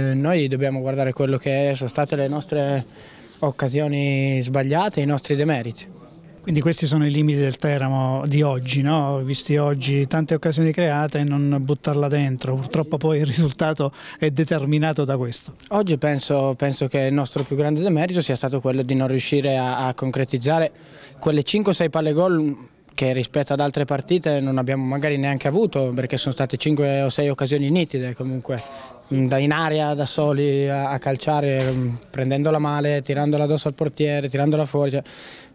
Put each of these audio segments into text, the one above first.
Eh, noi dobbiamo guardare quello che sono state le nostre occasioni sbagliate, i nostri demeriti. Quindi questi sono i limiti del Teramo di oggi, no? visti oggi tante occasioni create e non buttarla dentro, purtroppo poi il risultato è determinato da questo. Oggi penso, penso che il nostro più grande demerito sia stato quello di non riuscire a, a concretizzare quelle 5-6 palle gol che rispetto ad altre partite non abbiamo magari neanche avuto perché sono state 5 o 6 occasioni nitide comunque Mm, in aria da soli a, calciare, mm, prendendola male, tirandola addosso al portiere, tirandola fuori. Cioè,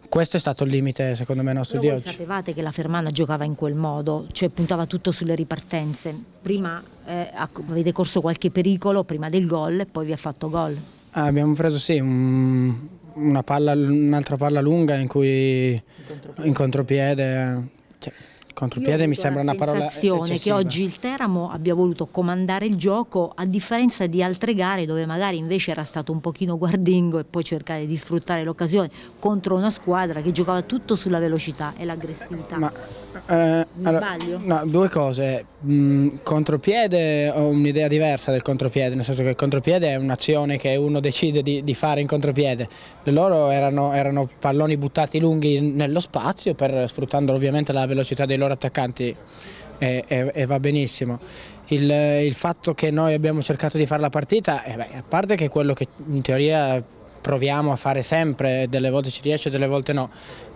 questo è stato il limite secondo me nostro Però di oggi. sapevate che la Fermana giocava in quel modo, cioè puntava tutto sulle ripartenze. Prima eh, avete corso qualche pericolo, prima del gol e poi vi ha fatto gol. Ah, abbiamo preso sì un'altra palla, un palla lunga in cui in contropiede. In contropiede cioè. Contropiede mi sembra una parola eccessiva. che oggi il Teramo abbia voluto comandare il gioco a differenza di altre gare dove magari invece era stato un pochino guardingo e poi cercare di sfruttare l'occasione contro una squadra che giocava tutto sulla velocità e l'aggressività. Ma, eh, mi allora, sbaglio? No, due cose. Mm, contropiede ho un'idea diversa del contropiede, nel senso che il contropiede è un'azione che uno decide di, di, fare in contropiede. Loro erano, erano palloni buttati lunghi nello spazio per, sfruttando ovviamente la velocità dei loro loro attaccanti e, e, e va benissimo. Il, il, fatto che noi abbiamo cercato di fare la partita, eh beh, a parte che è quello che in teoria proviamo a fare sempre, delle volte ci riesce, delle volte no,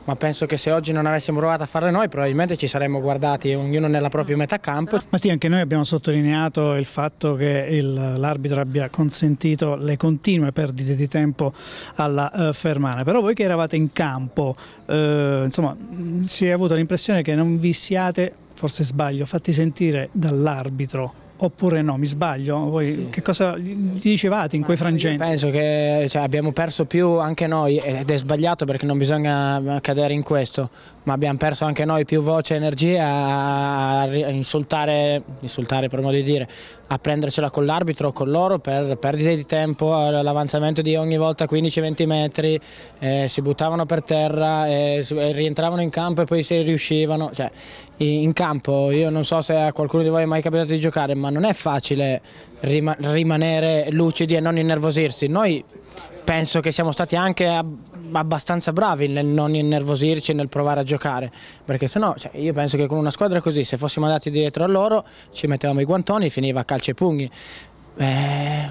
ma penso che se oggi non avessimo provato a farle noi probabilmente ci saremmo guardati ognuno nella propria metà campo. Mattia, anche noi abbiamo sottolineato il fatto che l'arbitro abbia consentito le continue perdite di tempo alla eh, Fermana, però voi che eravate in campo, eh, insomma, si è avuto l'impressione che non vi siate, forse sbaglio, fatti sentire dall'arbitro oppure no? Mi sbaglio? Voi sì. che cosa gli dicevate in quei frangenti? penso che cioè, abbiamo perso più anche noi ed è sbagliato perché non bisogna cadere in questo, ma abbiamo perso anche noi più voce e energia a insultare, insultare per modo di dire, a prendercela con l'arbitro, con loro per perdite di tempo, l'avanzamento di ogni volta 15-20 metri, eh, si buttavano per terra, eh, rientravano in campo e poi si riuscivano. Cioè, in campo. Io non so se a qualcuno di voi è mai capitato di giocare, ma non è facile rimanere lucidi e non innervosirsi. Noi penso che siamo stati anche abbastanza bravi nel non innervosirci, e nel provare a giocare, perché sennò cioè, io penso che con una squadra così, se fossimo andati dietro a loro, ci mettevamo i guantoni, e finiva a calcio e pugni. Eh,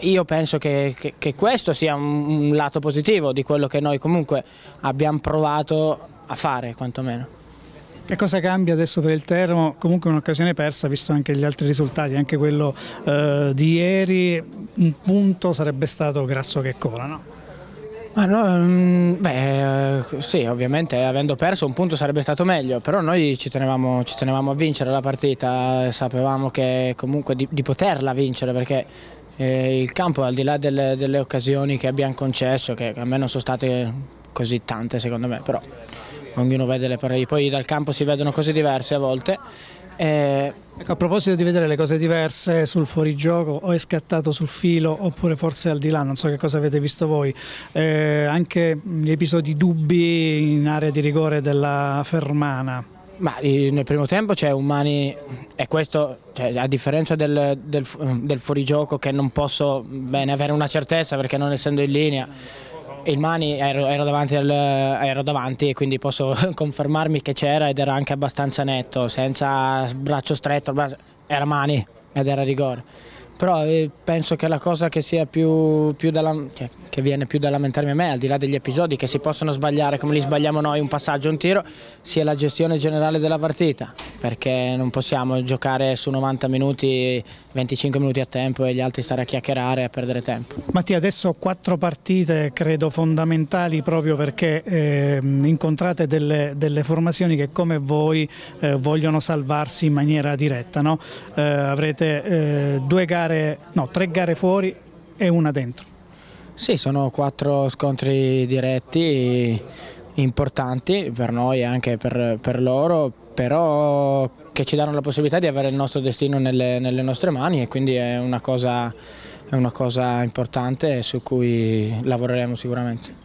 io penso che, che, che questo sia un, un lato positivo di quello che noi comunque abbiamo provato a fare, quantomeno. Che cosa cambia adesso per il Termo? Comunque un'occasione persa, visto anche gli altri risultati, anche quello eh, di ieri, un punto sarebbe stato grasso che cola, no? Ah, no, mm, beh, eh, sì, ovviamente avendo perso un punto sarebbe stato meglio, però noi ci tenevamo, ci tenevamo a vincere la partita, sapevamo che comunque di, di poterla vincere perché eh, il campo al di là delle, delle occasioni che abbiamo concesso, che a me non sono state così tante secondo me, però ognuno vede le pareti, poi dal campo si vedono cose diverse a volte. E... Eh, ecco, a proposito di vedere le cose diverse sul fuorigioco o è scattato sul filo oppure forse al di là, non so che cosa avete visto voi, eh, anche gli episodi dubbi in area di rigore della Fermana. Ma eh, nel primo tempo c'è cioè, un mani, e questo cioè, a differenza del, del, del fuorigioco che non posso bene, avere una certezza perché non essendo in linea il mani ero, ero, davanti al, ero, davanti e quindi posso confermarmi che c'era ed era anche abbastanza netto, senza braccio stretto, era mani ed era rigore. Però eh, penso che la cosa che sia più, più dalla, cioè, che viene più da lamentarmi a me, al di là degli episodi che si possono sbagliare come li sbagliamo noi, un passaggio, un tiro, sia la gestione generale della partita, perché non possiamo giocare su 90 minuti, 25 minuti a tempo e gli altri stare a chiacchierare e a perdere tempo. Mattia, adesso quattro partite credo fondamentali proprio perché eh, incontrate delle, delle, formazioni che come voi eh, vogliono salvarsi in maniera diretta, no? eh, avrete eh, due gare, no, tre gare fuori e una dentro. Sì, sono quattro scontri diretti importanti per noi e anche per, per loro, però che ci danno la possibilità di avere il nostro destino nelle, nelle nostre mani e quindi è una cosa, è una cosa importante su cui lavoreremo sicuramente.